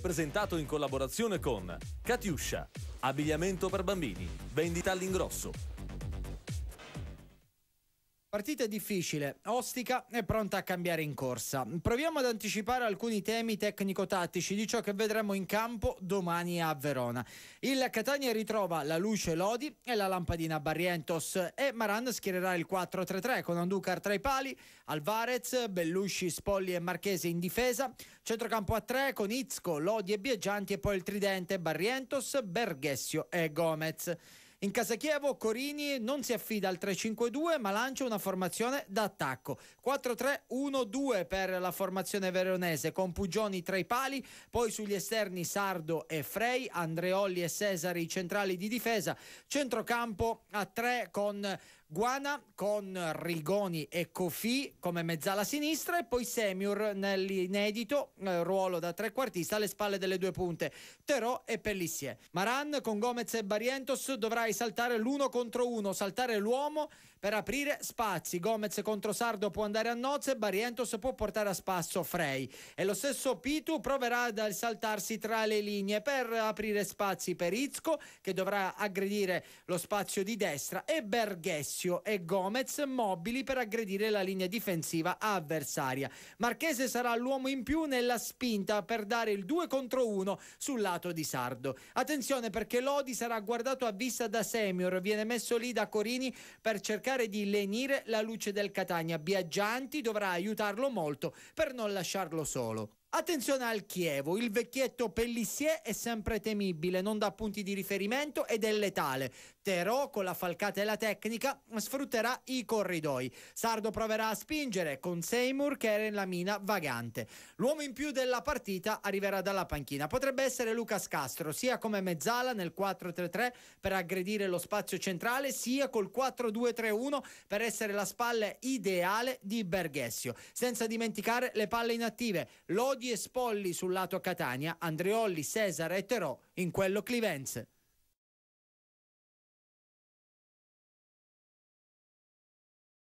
presentato in collaborazione con Catiuscia, abbigliamento per bambini, vendita all'ingrosso, Partita difficile, ostica e pronta a cambiare in corsa. Proviamo ad anticipare alcuni temi tecnico-tattici di ciò che vedremo in campo domani a Verona. Il Catania ritrova la luce Lodi e la lampadina Barrientos e Maran schiererà il 4-3-3 con Anducar tra i pali, Alvarez, Bellusci, Spolli e Marchese in difesa, centrocampo a 3 con Izco, Lodi e Biaggianti e poi il tridente Barrientos, Berghessio e Gomez. In casa Chievo Corini non si affida al 3-5-2 ma lancia una formazione d'attacco. 4-3-1-2 per la formazione veronese con Pugioni tra i pali, poi sugli esterni Sardo e Frei, Andreolli e Cesari centrali di difesa, centrocampo a 3 con Guana con Rigoni e Cofì come mezzala sinistra e poi Semiur nell'inedito eh, ruolo da trequartista alle spalle delle due punte, Terò e Pellissier. Maran con Gomez e Barientos dovrai saltare l'uno contro uno, saltare l'uomo per aprire spazi. Gomez contro Sardo può andare a nozze, Barientos può portare a spasso Frey. E lo stesso Pitu proverà ad saltarsi tra le linee per aprire spazi per Izco che dovrà aggredire lo spazio di destra e Berghessi Lazio e Gomez mobili per aggredire la linea difensiva avversaria. Marchese sarà l'uomo in più nella spinta per dare il 2 contro 1 sul lato di Sardo. Attenzione perché Lodi sarà guardato a vista da Senior, viene messo lì da Corini per cercare di lenire la luce del Catania. Biaggianti dovrà aiutarlo molto per non lasciarlo solo. Attenzione al Chievo, il vecchietto Pellissier è sempre temibile, non dà punti di riferimento ed è letale. Terò, con la falcata e la tecnica, sfrutterà i corridoi. Sardo proverà a spingere con Seymour che era nella mina vagante. L'uomo in più della partita arriverà dalla panchina. Potrebbe essere Lucas Castro, sia come mezzala nel 4-3-3 per aggredire lo spazio centrale, sia col 4-2-3-1 per essere la spalla ideale di Berghessio. Senza dimenticare le palle inattive. Lodi Lodi e Spolli sul lato Catania, Andreolli, Cesare e Terò in quello Clivenze.